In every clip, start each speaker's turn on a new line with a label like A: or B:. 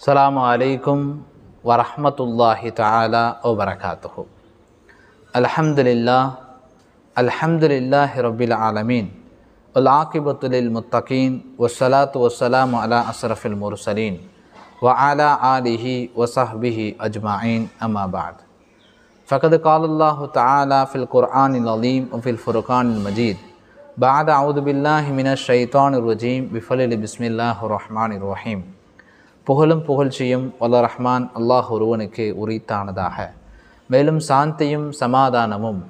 A: السلام عليكم ورحمة الله تعالى وبركاته الحمد لله الحمد لله رب العالمين والعاقبة للمتقين والصلاة والسلام على أشرف المرسلين وعلى آله وصحبه أجمعين أما بعد فقد قال الله تعالى في القرآن العظيم وفي الفرقان المجيد بعد أعوذ بالله من الشيطان الرجيم بفلل بسم الله الرحمن الرحيم புகழும் புகழ்ச்சியும் வல்ல ரஹ்மான் அல்லாஹ் ஒருவனுக்கு உரித்தானதாக மேலும் சாந்தியும் சமாதானமும்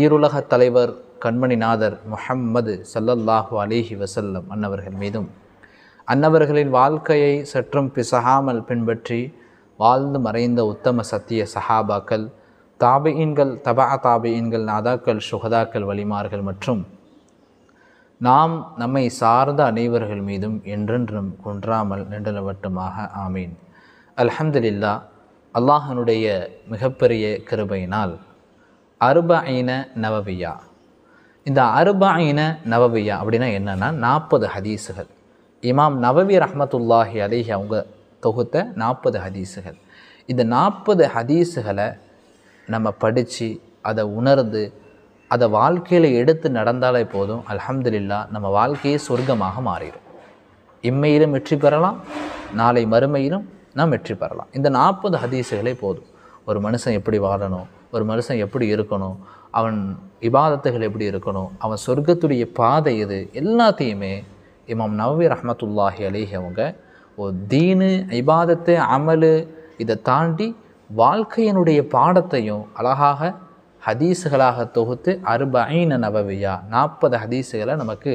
A: ஈருலக தலைவர் கண்மணிநாதர் முஹம்மது சல்லல்லாஹு அலிஹி வசல்லம் அன்னவர்கள் மீதும் அன்னவர்களின் வாழ்க்கையை சற்றும் பிசகாமல் பின்பற்றி வாழ்ந்து மறைந்த உத்தம சத்திய சஹாபாக்கள் தாபியின்கள் தபா தாபியின்கள் நாதாக்கள் சுகதாக்கள் வலிமார்கள் மற்றும் நாம் நம்மை சார்ந்த அனைவர்கள் மீதும் என்றென்றும் குன்றாமல் நின்றலவட்டுமாக ஆமீன் அல்ஹம்துலில்லா அல்லாஹனுடைய மிகப்பெரிய கிருபையினால் அருபாயின நவவியா இந்த அருபாயின நவவியா அப்படின்னா என்னென்னா நாற்பது ஹதீஸுகள் இமாம் நவவி ரஹமத்துல்லாஹி அலிஹி அவங்க தொகுத்த நாற்பது ஹதீஸுகள் இந்த நாற்பது ஹதீஸுகளை நம்ம படித்து அதை உணர்ந்து அதை வாழ்க்கையில் எடுத்து நடந்தாலே போதும் அலமதுல்லா நம்ம வாழ்க்கையே சொர்க்கமாக மாறிடும் இம்மையிலும் வெற்றி பெறலாம் நாளை மறுமையிலும் நாம் வெற்றி பெறலாம் இந்த நாற்பது ஹதீஸுகளே போதும் ஒரு மனுஷன் எப்படி வாழணும் ஒரு மனுஷன் எப்படி இருக்கணும் அவன் இபாதத்துகள் எப்படி இருக்கணும் அவன் சொர்க்கத்துடைய பாதை இது எல்லாத்தையுமே இமாம் நவவி ரஹமத்துல்லாஹி அலிஹி அவங்க ஓ தீனு இபாதத்து அமலு இதை தாண்டி வாழ்க்கையினுடைய பாடத்தையும் அழகாக ஹதீஸுகளாக தொகுத்து அறுபைன நபவியா நாற்பது ஹதீஸுகளை நமக்கு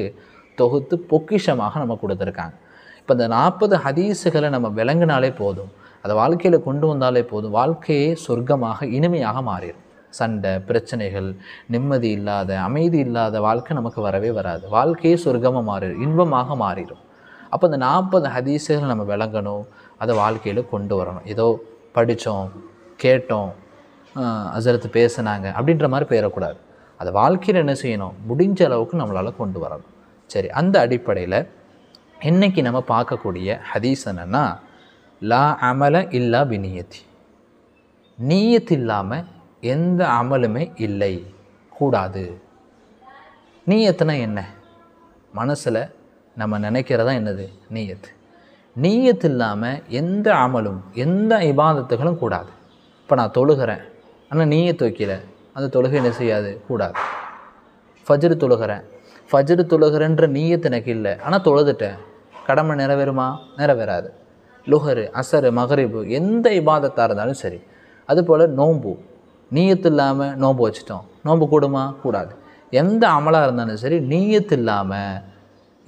A: தொகுத்து பொக்கிஷமாக நம்ம கொடுத்துருக்காங்க இப்போ இந்த நாற்பது ஹதீஸுகளை நம்ம விளங்கினாலே போதும் அதை வாழ்க்கையில் கொண்டு வந்தாலே போதும் வாழ்க்கையே சொர்க்கமாக இனிமையாக மாறிடும் சண்டை பிரச்சனைகள் நிம்மதி இல்லாத அமைதி இல்லாத வாழ்க்கை நமக்கு வரவே வராது வாழ்க்கையே சொர்க்கமாக மாறிடும் இன்பமாக மாறிடும் அப்போ இந்த நாற்பது ஹதீஸுகளை நம்ம விளங்கணும் அதை வாழ்க்கையில் கொண்டு வரணும் ஏதோ படித்தோம் கேட்டோம் அசரத்து பேசுனாங்க அப்படின்ற மாதிரி பேரக்கூடாது அதை வாழ்க்கையில் என்ன செய்யணும் முடிஞ்ச அளவுக்கு நம்மளால் கொண்டு வரணும் சரி அந்த அடிப்படையில் இன்றைக்கி நம்ம பார்க்கக்கூடிய ஹதீஸ் என்னென்னா லா அமல இல்லா பினியத்தி நீயத்து இல்லாமல் எந்த அமலுமே இல்லை கூடாது நீயத்துனா என்ன மனசில் நம்ம நினைக்கிறதா என்னது நீயத்து நீயத்து இல்லாமல் எந்த அமலும் எந்த இபாதத்துகளும் கூடாது இப்போ நான் தொழுகிறேன் ஆனால் நீயே துவைக்கல அந்த தொழுகை என்ன செய்யாது கூடாது ஃபஜ்ரு தொழுகிறேன் ஃபஜ்ரு தொழுகிறேன்ற நீயத்து எனக்கு இல்லை ஆனால் தொழுதுட்டேன் கடமை நிறைவேறுமா நிறைவேறாது லுஹரு அசரு மகரிபு எந்த இபாதத்தாக இருந்தாலும் சரி அதுபோல் நோம்பு நீயத்து இல்லாமல் நோம்பு வச்சுட்டோம் நோம்பு கூடுமா கூடாது எந்த அமலாக இருந்தாலும் சரி நீயத்து இல்லாமல்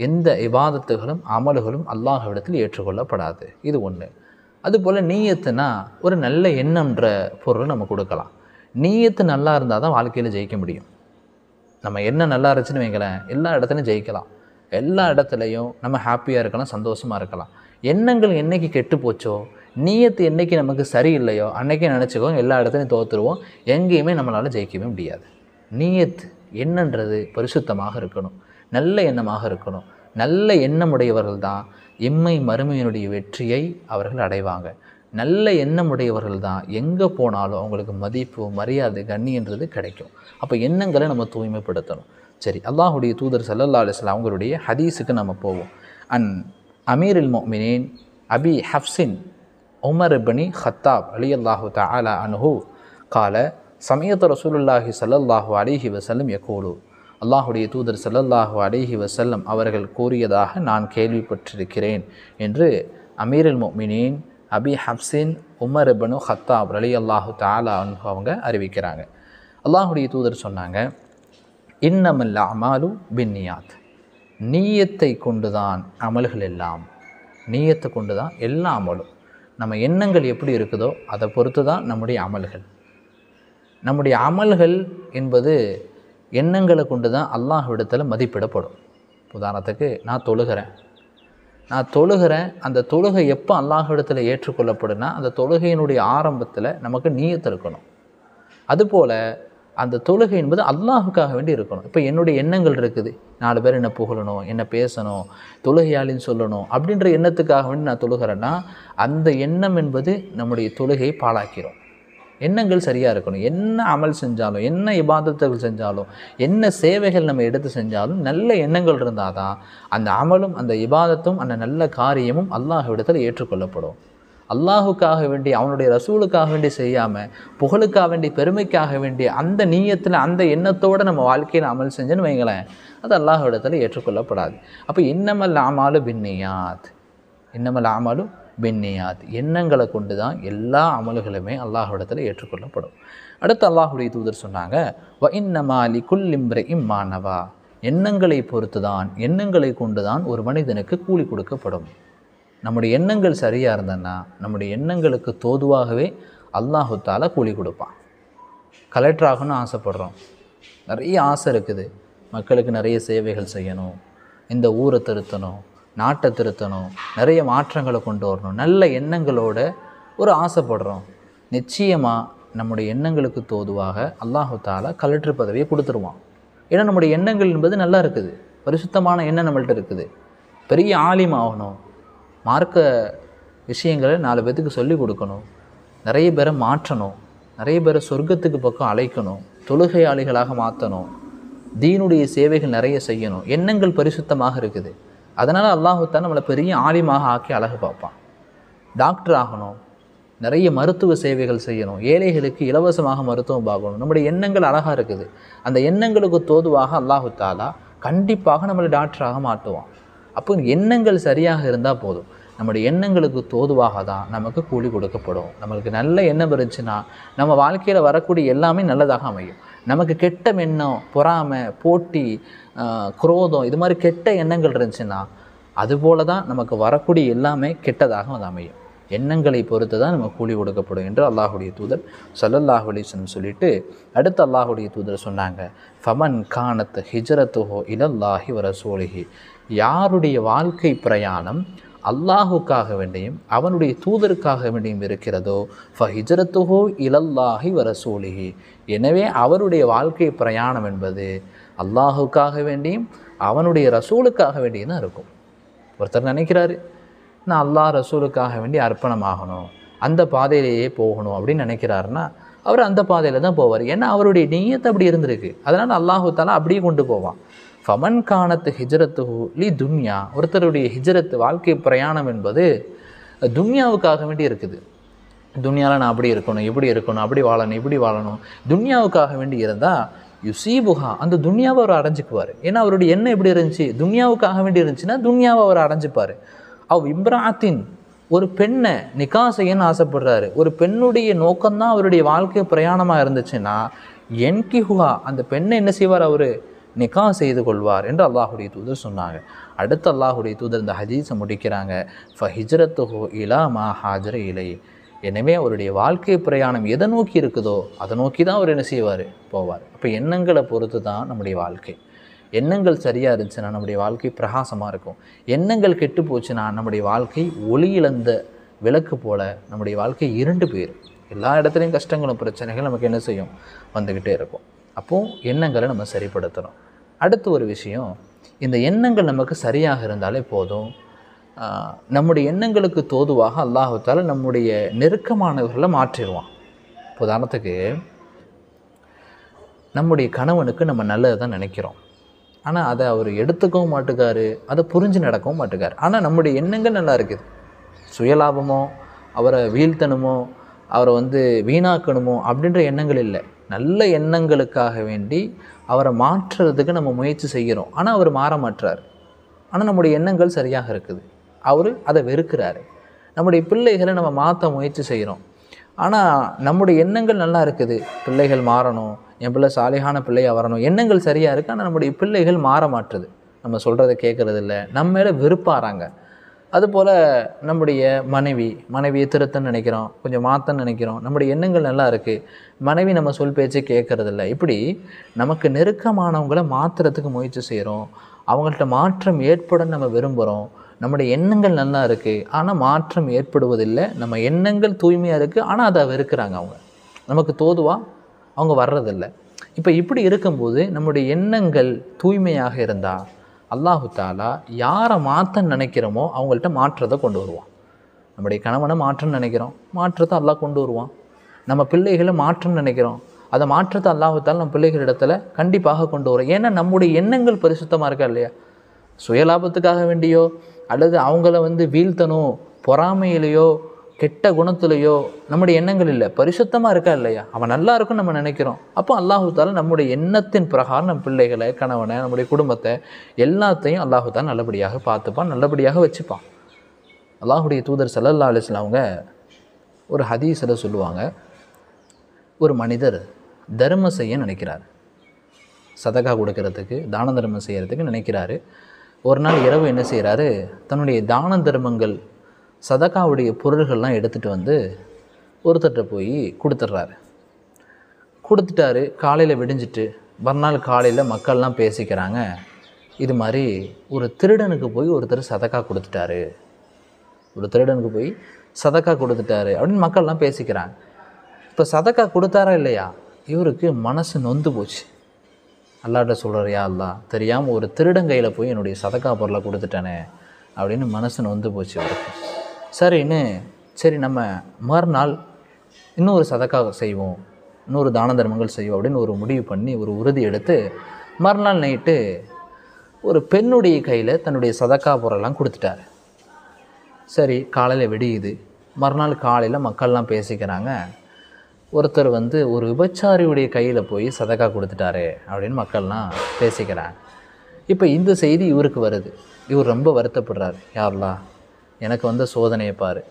A: எந்த இபாதத்துகளும் அமல்களும் அல்லாஹ்விடத்தில் ஏற்றுக்கொள்ளப்படாது இது ஒன்று அதுபோல் நீயத்துனா ஒரு நல்ல எண்ணம்ன்ற பொருள் நம்ம கொடுக்கலாம் நீயத்து நல்லா இருந்தால் தான் வாழ்க்கையில் ஜெயிக்க முடியும் நம்ம என்ன நல்லா இருந்துச்சுன்னு வைங்களேன் எல்லா இடத்துலையும் ஜெயிக்கலாம் எல்லா இடத்துலையும் நம்ம ஹாப்பியாக இருக்கலாம் சந்தோஷமாக இருக்கலாம் எண்ணங்கள் என்றைக்கு கெட்டு போச்சோ நீயத்து என்றைக்கு நமக்கு சரியில்லையோ அன்றைக்கே நினச்சிக்கோ எல்லா இடத்துலையும் தோற்றுருவோம் எங்கேயுமே நம்மளால் ஜெயிக்கவே முடியாது நீயத் என்னன்றது பரிசுத்தமாக இருக்கணும் நல்ல எண்ணமாக இருக்கணும் நல்ல எண்ணமுடையவர்கள் தான் எம்மை மறுமையினுடைய வெற்றியை அவர்கள் அடைவாங்க நல்ல எண்ணமுடையவர்கள் தான் எங்கே போனாலும் அவங்களுக்கு மதிப்பு மரியாதை கண்ணின்றது கிடைக்கும் அப்போ எண்ணங்களை நம்ம தூய்மைப்படுத்தணும் சரி அல்லாஹுடைய தூதர் சல்லல்லா அலிஸ்லாம் அவங்களுடைய ஹதீஸுக்கு நம்ம போவோம் அன் அமீரில் மொமினின் அபி ஹப்சின் உமர் பனி ஹத்தாப் அலி அல்லாஹு தலா அனுஹூ கால சமயத்து ரசூலுல்லாஹி சல்லல்லாஹு அலிஹி வசலம் யகோலு அல்லாஹுடைய தூதர் சல்லல்லாஹு அலேஹி வசல்லம் அவர்கள் கூறியதாக நான் கேள்விப்பட்டிருக்கிறேன் என்று அமீரல் மொமினின் அபி ஹப்சின் உமர் அபனு ஹத்தாப் அலி அல்லாஹு தாலா அவங்க அறிவிக்கிறாங்க அல்லாஹுடைய தூதர் சொன்னாங்க இன்னமல்ல அமாலு பின்னியாத் நீயத்தை கொண்டு தான் அமல்கள் எல்லாம் நீயத்தை கொண்டு தான் எல்லா அமலும் நம்ம எண்ணங்கள் எப்படி இருக்குதோ அதை பொறுத்து தான் நம்முடைய அமல்கள் நம்முடைய அமல்கள் என்பது எண்ணங்களை கொண்டு தான் அல்லாஹ் அல்லாஹ்விடத்தில் மதிப்பிடப்படும் உதாரணத்துக்கு நான் தொழுகிறேன் நான் தொழுகிறேன் அந்த தொழுகை எப்போ அல்லாஹ் அல்லாஹ்விடத்தில் ஏற்றுக்கொள்ளப்படுனா அந்த தொழுகையினுடைய ஆரம்பத்தில் நமக்கு நீயத்து இருக்கணும் அதுபோல் அந்த தொழுகை என்பது அல்லாஹுக்காக வேண்டி இருக்கணும் இப்போ என்னுடைய எண்ணங்கள் இருக்குது நாலு பேர் என்ன புகழணும் என்ன பேசணும் தொழுகையாளின்னு சொல்லணும் அப்படின்ற எண்ணத்துக்காக வேண்டி நான் தொழுகிறேன்னா அந்த எண்ணம் என்பது நம்முடைய தொழுகையை பாழாக்கிறோம் எண்ணங்கள் சரியாக இருக்கணும் என்ன அமல் செஞ்சாலும் என்ன இபாதத்துகள் செஞ்சாலும் என்ன சேவைகள் நம்ம எடுத்து செஞ்சாலும் நல்ல எண்ணங்கள் இருந்தால் தான் அந்த அமலும் அந்த இபாதத்தும் அந்த நல்ல காரியமும் அல்லாஹ்விடத்தில் ஏற்றுக்கொள்ளப்படும் அல்லாஹுக்காக வேண்டி அவனுடைய ரசூலுக்காக வேண்டி செய்யாமல் புகழுக்காக வேண்டி பெருமைக்காக வேண்டி அந்த நீயத்தில் அந்த எண்ணத்தோடு நம்ம வாழ்க்கையில் அமல் செஞ்சுன்னு வைங்களேன் அது அல்லாஹ் இடத்துல ஏற்றுக்கொள்ளப்படாது அப்போ இன்னமல் ஆமாலும் பின்னியாத் இன்னமல் ஆமாலும் பின்னியாத் எண்ணங்களை கொண்டு தான் எல்லா அமல்களுமே அல்லாஹிடத்தில் ஏற்றுக்கொள்ளப்படும் அடுத்து அல்லாஹுடைய தூதர் சொன்னாங்க வ இன்னமாலி குல்லிம்ரே இம்மானவா எண்ணங்களை பொறுத்து தான் எண்ணங்களை கொண்டு தான் ஒரு மனிதனுக்கு கூலி கொடுக்கப்படும் நம்முடைய எண்ணங்கள் சரியாக இருந்தன்னா நம்முடைய எண்ணங்களுக்கு தோதுவாகவே அல்லாஹுத்தால் கூலி கொடுப்பான் கலெக்டர் ஆகணும்னு ஆசைப்படுறோம் நிறைய ஆசை இருக்குது மக்களுக்கு நிறைய சேவைகள் செய்யணும் இந்த ஊரை திருத்தணும் நாட்டை திருத்தணும் நிறைய மாற்றங்களை கொண்டு வரணும் நல்ல எண்ணங்களோட ஒரு ஆசைப்படுறோம் நிச்சயமாக நம்முடைய எண்ணங்களுக்கு தோதுவாக அல்லாஹு தாலா கலெக்டர் பதவியை கொடுத்துருவான் ஏன்னா நம்முடைய எண்ணங்கள் என்பது நல்லா இருக்குது பரிசுத்தமான எண்ணம் நம்மள்ட்ட இருக்குது பெரிய ஆலிம் ஆகணும் மார்க்க விஷயங்களை நாலு பேர்த்துக்கு சொல்லிக் கொடுக்கணும் நிறைய பேரை மாற்றணும் நிறைய பேரை சொர்க்கத்துக்கு பக்கம் அழைக்கணும் தொழுகையாளிகளாக மாற்றணும் தீனுடைய சேவைகள் நிறைய செய்யணும் எண்ணங்கள் பரிசுத்தமாக இருக்குது அதனால் அல்லாஹுத்தான் நம்மளை பெரிய ஆலிமாக ஆக்கி அழகு பார்ப்பான் டாக்டர் ஆகணும் நிறைய மருத்துவ சேவைகள் செய்யணும் ஏழைகளுக்கு இலவசமாக மருத்துவம் பார்க்கணும் நம்முடைய எண்ணங்கள் அழகாக இருக்குது அந்த எண்ணங்களுக்கு தோதுவாக அல்லாஹு கண்டிப்பாக நம்மளை டாக்டராக மாட்டுவான் அப்போ எண்ணங்கள் சரியாக இருந்தால் போதும் நம்முடைய எண்ணங்களுக்கு தோதுவாக தான் நமக்கு கூலி கொடுக்கப்படும் நம்மளுக்கு நல்ல எண்ணம் இருந்துச்சுன்னா நம்ம வாழ்க்கையில் வரக்கூடிய எல்லாமே நல்லதாக அமையும் நமக்கு கெட்ட எண்ணம் பொறாமை போட்டி குரோதம் இது மாதிரி கெட்ட எண்ணங்கள் இருந்துச்சுன்னா அதுபோல தான் நமக்கு வரக்கூடிய எல்லாமே கெட்டதாக அது அமையும் எண்ணங்களை பொறுத்து தான் நம்ம கூலி கொடுக்கப்படும் என்று அல்லாஹுடைய தூதர் சல்லல்லாஹ் அலிசன் சொல்லிட்டு அடுத்து அல்லாஹுடைய தூதர் சொன்னாங்க ஃபமன் கானத் ஹிஜரத்துஹோ இலல்லாஹி வர சோழிகி யாருடைய வாழ்க்கை பிரயாணம் அல்லாஹுக்காக வேண்டியும் அவனுடைய தூதருக்காக வேண்டியும் இருக்கிறதோ ஃபஹிஜரத்துஹோ இலல்லாஹி வரசூலிஹி எனவே அவருடைய வாழ்க்கை பிரயாணம் என்பது அல்லாஹுக்காக வேண்டியும் அவனுடைய ரசூலுக்காக வேண்டியும் தான் இருக்கும் ஒருத்தர் நினைக்கிறாரு நான் அல்லாஹ் ரசூலுக்காக வேண்டி அர்ப்பணமாகணும் அந்த பாதையிலேயே போகணும் அப்படின்னு நினைக்கிறாருன்னா அவர் அந்த பாதையில் தான் போவார் ஏன்னா அவருடைய நீயத்தை அப்படி இருந்திருக்கு அதனால் அல்லாஹு தாலா அப்படியே கொண்டு போவான் ஃபமன் காணத்து ஹிஜரத்து லி துன்யா ஒருத்தருடைய ஹிஜரத்து வாழ்க்கை பிரயாணம் என்பது துன்யாவுக்காக வேண்டி இருக்குது துன்யாவில் நான் அப்படி இருக்கணும் இப்படி இருக்கணும் அப்படி வாழணும் இப்படி வாழணும் துன்யாவுக்காக வேண்டி இருந்தால் யுசீபுகா அந்த துன்யாவை அவர் அடைஞ்சிக்குவார் ஏன்னா அவருடைய எண்ணம் எப்படி இருந்துச்சு துன்யாவுக்காக வேண்டி இருந்துச்சுன்னா துன்யாவை அவர் அடைஞ்சிப்பார் அவ் இம்ராத்தின் ஒரு பெண்ணை நிக்கா செய்யன்னு ஆசைப்படுறாரு ஒரு பெண்ணுடைய நோக்கம்தான் அவருடைய வாழ்க்கை பிரயாணமாக இருந்துச்சுன்னா என் கிஹுஹா அந்த பெண்ணை என்ன செய்வார் அவர் நிக்கா செய்து கொள்வார் என்று அல்லாஹுடைய தூதர் சொன்னாங்க அடுத்து அல்லாஹுடைய தூதர் இந்த ஹஜீஸை முடிக்கிறாங்க ஃப ஹோ இலா மா ஹாஜர இலை எனவே அவருடைய வாழ்க்கை பிரயாணம் எதை நோக்கி இருக்குதோ அதை நோக்கி தான் அவர் என்ன செய்வார் போவார் அப்போ எண்ணங்களை பொறுத்து தான் நம்முடைய வாழ்க்கை எண்ணங்கள் சரியாக இருந்துச்சுன்னா நம்முடைய வாழ்க்கை பிரகாசமாக இருக்கும் எண்ணங்கள் கெட்டு போச்சுன்னா நம்முடைய வாழ்க்கை ஒளி இழந்த விளக்கு போல் நம்முடைய வாழ்க்கை இரண்டு பேர் எல்லா இடத்துலையும் கஷ்டங்களும் பிரச்சனைகள் நமக்கு என்ன செய்யும் வந்துக்கிட்டே இருக்கும் அப்போது எண்ணங்களை நம்ம சரிப்படுத்தணும் அடுத்து ஒரு விஷயம் இந்த எண்ணங்கள் நமக்கு சரியாக இருந்தாலே போதும் நம்முடைய எண்ணங்களுக்கு தோதுவாக அல்லாஹால நம்முடைய நெருக்கமானவர்களை மாற்றிடுவான் உதாரணத்துக்கு நம்முடைய கணவனுக்கு நம்ம நல்லது தான் நினைக்கிறோம் ஆனால் அதை அவர் எடுத்துக்கவும் மாட்டுக்கார் அதை புரிஞ்சு நடக்கவும் மாட்டுக்கார் ஆனால் நம்முடைய எண்ணங்கள் நல்லா இருக்குது சுயலாபமோ அவரை வீழ்த்தணுமோ அவரை வந்து வீணாக்கணுமோ அப்படின்ற எண்ணங்கள் இல்லை நல்ல எண்ணங்களுக்காக வேண்டி அவரை மாற்றுறதுக்கு நம்ம முயற்சி செய்கிறோம் ஆனால் அவர் மாற மாற்றார் ஆனால் நம்முடைய எண்ணங்கள் சரியாக இருக்குது அவர் அதை வெறுக்கிறாரு நம்முடைய பிள்ளைகளை நம்ம மாற்ற முயற்சி செய்கிறோம் ஆனால் நம்முடைய எண்ணங்கள் நல்லா இருக்குது பிள்ளைகள் மாறணும் என் பிள்ளை சாலையான பிள்ளையாக வரணும் எண்ணங்கள் சரியாக இருக்குது ஆனால் நம்முடைய பிள்ளைகள் மாற மாற்றுது நம்ம சொல்கிறத கேட்குறதில்ல நம்ம மேலே வெறுப்பாகிறாங்க அதுபோல் நம்முடைய மனைவி மனைவியை திருத்தன்னு நினைக்கிறோம் கொஞ்சம் மாற்றன்னு நினைக்கிறோம் நம்முடைய எண்ணங்கள் நல்லா இருக்குது மனைவி நம்ம சொல் பேச்சு கேட்குறதில்ல இப்படி நமக்கு நெருக்கமானவங்களை மாற்றுறதுக்கு முயற்சி செய்கிறோம் அவங்கள்ட்ட மாற்றம் ஏற்பட நம்ம விரும்புகிறோம் நம்முடைய எண்ணங்கள் நல்லா இருக்குது ஆனால் மாற்றம் ஏற்படுவதில்லை நம்ம எண்ணங்கள் தூய்மையாக இருக்குது ஆனால் அதை வெறுக்கிறாங்க அவங்க நமக்கு தோதுவாக அவங்க வர்றதில்லை இப்போ இப்படி இருக்கும்போது நம்முடைய எண்ணங்கள் தூய்மையாக இருந்தால் அல்லாஹு தாலா யாரை மாற்ற நினைக்கிறோமோ அவங்கள்ட்ட மாற்றத்தை கொண்டு வருவான் நம்முடைய கணவனை மாற்றன்னு நினைக்கிறோம் மாற்றத்தை அல்லாஹ் கொண்டு வருவான் நம்ம பிள்ளைகளை மாற்றன்னு நினைக்கிறோம் அதை மாற்றத்தை அல்லாஹுத்தால் நம்ம பிள்ளைகள் இடத்துல கண்டிப்பாக கொண்டு வரும் ஏன்னா நம்முடைய எண்ணங்கள் பரிசுத்தமாக இருக்கா இல்லையா சுயலாபத்துக்காக வேண்டியோ அல்லது அவங்கள வந்து வீழ்த்தணும் பொறாமையிலையோ கெட்ட குணத்துலேயோ நம்முடைய எண்ணங்கள் இல்லை பரிசுத்தமாக இருக்கா இல்லையா அவன் நல்லா இருக்குன்னு நம்ம நினைக்கிறோம் அப்போ அல்லாஹூத்தால நம்முடைய எண்ணத்தின் பிரகாரம் நம்ம பிள்ளைகளை கணவனை நம்முடைய குடும்பத்தை எல்லாத்தையும் அல்லாஹூத்தால் நல்லபடியாக பார்த்துப்பான் நல்லபடியாக வச்சுப்பான் அல்லாஹுடைய தூதர் சல்லல்லா அலிஸ்ல அவங்க ஒரு ஹதீஸில் சொல்லுவாங்க ஒரு மனிதர் தர்மம் செய்ய நினைக்கிறார் சதகா கொடுக்கறதுக்கு தான தர்மம் செய்கிறதுக்கு நினைக்கிறாரு ஒரு நாள் இரவு என்ன செய்கிறாரு தன்னுடைய தான தர்மங்கள் சதக்காவுடைய பொருள்கள்லாம் எடுத்துகிட்டு வந்து ஒருத்தர்கிட்ட போய் கொடுத்துட்றாரு கொடுத்துட்டாரு காலையில் விடிஞ்சிட்டு மறுநாள் காலையில் மக்கள்லாம் பேசிக்கிறாங்க இது மாதிரி ஒரு திருடனுக்கு போய் ஒருத்தர் சதக்கா கொடுத்துட்டாரு ஒரு திருடனுக்கு போய் சதக்கா கொடுத்துட்டாரு அப்படின்னு மக்கள்லாம் பேசிக்கிறாங்க இப்போ சதக்கா கொடுத்தாரா இல்லையா இவருக்கு மனசு நொந்து போச்சு அல்லாட்ட சொல்கிறாரியா அல்லா தெரியாமல் ஒரு திருடன் கையில் போய் என்னுடைய சதக்கா பொருளை கொடுத்துட்டானே அப்படின்னு மனசு நொந்து போச்சு அவருக்கு சரின்னு சரி நம்ம மறுநாள் இன்னொரு சதக்காக செய்வோம் இன்னொரு தான தர்மங்கள் செய்வோம் அப்படின்னு ஒரு முடிவு பண்ணி ஒரு உறுதி எடுத்து மறுநாள் நைட்டு ஒரு பெண்ணுடைய கையில் தன்னுடைய சதக்கா பொருளெல்லாம் கொடுத்துட்டார் சரி காலையில் வெடியுது மறுநாள் காலையில் மக்கள்லாம் பேசிக்கிறாங்க ஒருத்தர் வந்து ஒரு விபச்சாரியுடைய கையில் போய் சதக்கா கொடுத்துட்டாரு அப்படின்னு மக்கள்லாம் பேசிக்கிறாங்க இப்போ இந்த செய்தி இவருக்கு வருது இவர் ரொம்ப வருத்தப்படுறார் யாரெல்லாம் எனக்கு வந்த சோதனையை பார்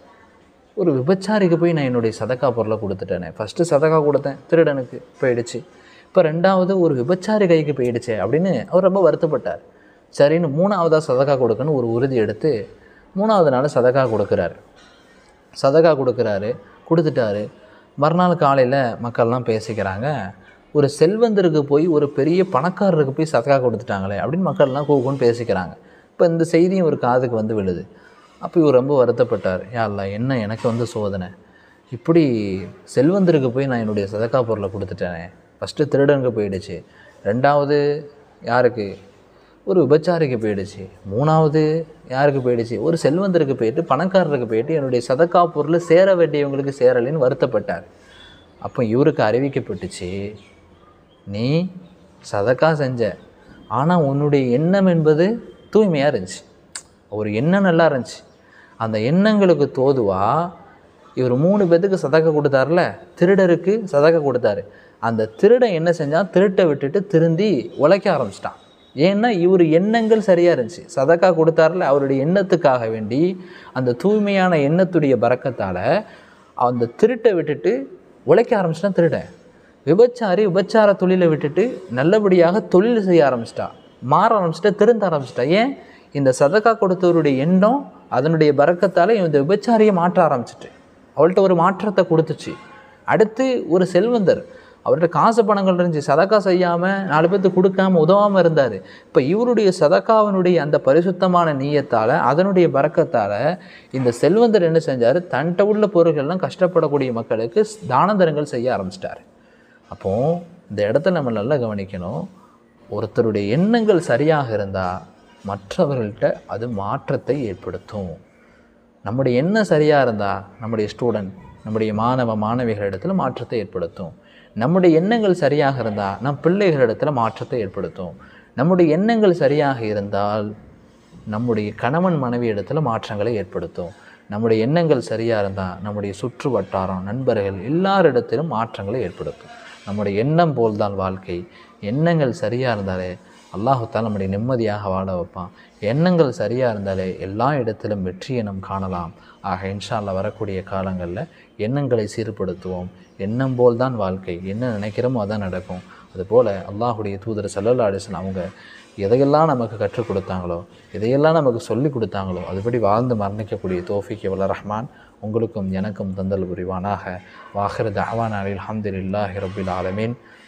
A: ஒரு விபச்சாரிக்கு போய் நான் என்னுடைய சதக்கா பொருளை கொடுத்துட்டேனே ஃபஸ்ட்டு சதக்கா கொடுத்தேன் திருடனுக்கு போயிடுச்சு இப்போ ரெண்டாவது ஒரு விபச்சாரி கைக்கு போயிடுச்சே அப்படின்னு அவர் ரொம்ப வருத்தப்பட்டார் சரின்னு மூணாவதாக சதக்கா கொடுக்கணும்னு ஒரு உறுதி எடுத்து மூணாவது நாள் சதக்கா கொடுக்குறாரு சதக்கா கொடுக்குறாரு கொடுத்துட்டாரு மறுநாள் காலையில் மக்கள்லாம் பேசிக்கிறாங்க ஒரு செல்வந்தருக்கு போய் ஒரு பெரிய பணக்காரருக்கு போய் சதக்கா கொடுத்துட்டாங்களே அப்படின்னு மக்கள்லாம் கூகுன்னு பேசிக்கிறாங்க இப்போ இந்த செய்தியும் ஒரு காதுக்கு வந்து விழுது அப்போ இவர் ரொம்ப வருத்தப்பட்டார் யா இல்லை என்ன எனக்கு வந்து சோதனை இப்படி செல்வந்தருக்கு போய் நான் என்னுடைய சதக்கா பொருளை கொடுத்துட்டேனே ஃபஸ்ட்டு திருடனுக்கு போயிடுச்சு ரெண்டாவது யாருக்கு ஒரு விபச்சாரிக்கு போயிடுச்சு மூணாவது யாருக்கு போயிடுச்சு ஒரு செல்வந்தருக்கு போயிட்டு பணக்காரருக்கு போயிட்டு என்னுடைய சதக்கா பொருளை சேர வேண்டியவங்களுக்கு சேரலைன்னு வருத்தப்பட்டார் அப்போ இவருக்கு அறிவிக்கப்பட்டுச்சு நீ சதக்கா செஞ்ச ஆனால் உன்னுடைய எண்ணம் என்பது தூய்மையாக இருந்துச்சு ஒரு எண்ணம் நல்லா இருந்துச்சு அந்த எண்ணங்களுக்கு தோதுவாக இவர் மூணு பேத்துக்கு சதக்க கொடுத்தார்ல திருடருக்கு சதக்க கொடுத்தாரு அந்த திருடன் என்ன செஞ்சான் திருட்டை விட்டுட்டு திருந்தி உழைக்க ஆரம்பிச்சிட்டான் ஏன்னா இவர் எண்ணங்கள் சரியாக இருந்துச்சு சதக்கா கொடுத்தாருல அவருடைய எண்ணத்துக்காக வேண்டி அந்த தூய்மையான எண்ணத்துடைய பறக்கத்தால் அந்த திருட்டை விட்டுட்டு உழைக்க ஆரம்பிச்சிட்டான் திருடன் விபச்சாரி விபச்சார தொழிலை விட்டுட்டு நல்லபடியாக தொழில் செய்ய ஆரம்பிச்சிட்டா மாற ஆரம்பிச்சிட்டா திருந்த ஆரம்பிச்சிட்டா ஏன் இந்த சதக்கா கொடுத்தவருடைய எண்ணம் அதனுடைய பறக்கத்தால் இந்த விபச்சாரியை மாற்ற ஆரம்பிச்சிட்டு அவள்கிட்ட ஒரு மாற்றத்தை கொடுத்துச்சு அடுத்து ஒரு செல்வந்தர் அவர்கிட்ட காசு பணங்கள் இருந்துச்சு சதக்கா செய்யாமல் நாலு பேர்த்து கொடுக்காம உதவாமல் இருந்தார் இப்போ இவருடைய சதக்காவனுடைய அந்த பரிசுத்தமான நீயத்தால் அதனுடைய பறக்கத்தால் இந்த செல்வந்தர் என்ன செஞ்சார் தன்ட்ட உள்ள பொருள்கள்லாம் கஷ்டப்படக்கூடிய மக்களுக்கு தானந்தரங்கள் செய்ய ஆரம்பிச்சிட்டார் அப்போது இந்த இடத்த நம்ம நல்லா கவனிக்கணும் ஒருத்தருடைய எண்ணங்கள் சரியாக இருந்தால் மற்றவர்கள்ட்ட அது மாற்றத்தை ஏற்படுத்தும் நம்முடைய எண்ணம் சரியாக இருந்தால் நம்முடைய ஸ்டூடெண்ட் நம்முடைய மாணவ மாணவிகளிடத்தில் மாற்றத்தை ஏற்படுத்தும் நம்முடைய எண்ணங்கள் சரியாக இருந்தால் நம் பிள்ளைகளிடத்தில் மாற்றத்தை ஏற்படுத்தும் நம்முடைய எண்ணங்கள் சரியாக இருந்தால் நம்முடைய கணவன் மனைவி இடத்துல மாற்றங்களை ஏற்படுத்தும் நம்முடைய எண்ணங்கள் சரியாக இருந்தால் நம்முடைய சுற்று வட்டாரம் நண்பர்கள் எல்லாரிடத்திலும் மாற்றங்களை ஏற்படுத்தும் நம்முடைய எண்ணம் போல்தான் வாழ்க்கை எண்ணங்கள் சரியாக இருந்தாலே அல்லாஹுத்தால் நம்முடைய நிம்மதியாக வாழ வைப்பான் எண்ணங்கள் சரியாக இருந்தாலே எல்லா இடத்திலும் வெற்றியை நம் காணலாம் ஆக இன்ஷாலில் வரக்கூடிய காலங்களில் எண்ணங்களை சீர்படுத்துவோம் எண்ணம் போல் தான் வாழ்க்கை என்ன நினைக்கிறோமோ அதான் நடக்கும் அதுபோல் அல்லாஹுடைய தூதர் சல்லல்லா அலிஸ்லாம் அவங்க எதையெல்லாம் நமக்கு கற்றுக் கொடுத்தாங்களோ எதையெல்லாம் நமக்கு சொல்லி கொடுத்தாங்களோ அதுபடி வாழ்ந்து மரணிக்கக்கூடிய தோஃபிக் எவ்வளோ ரஹ்மான் உங்களுக்கும் எனக்கும் தந்தல் புரிவானாக வாஹர் தஹவான் அலி அலமதுல்லாஹி ரபுல் ஆலமீன்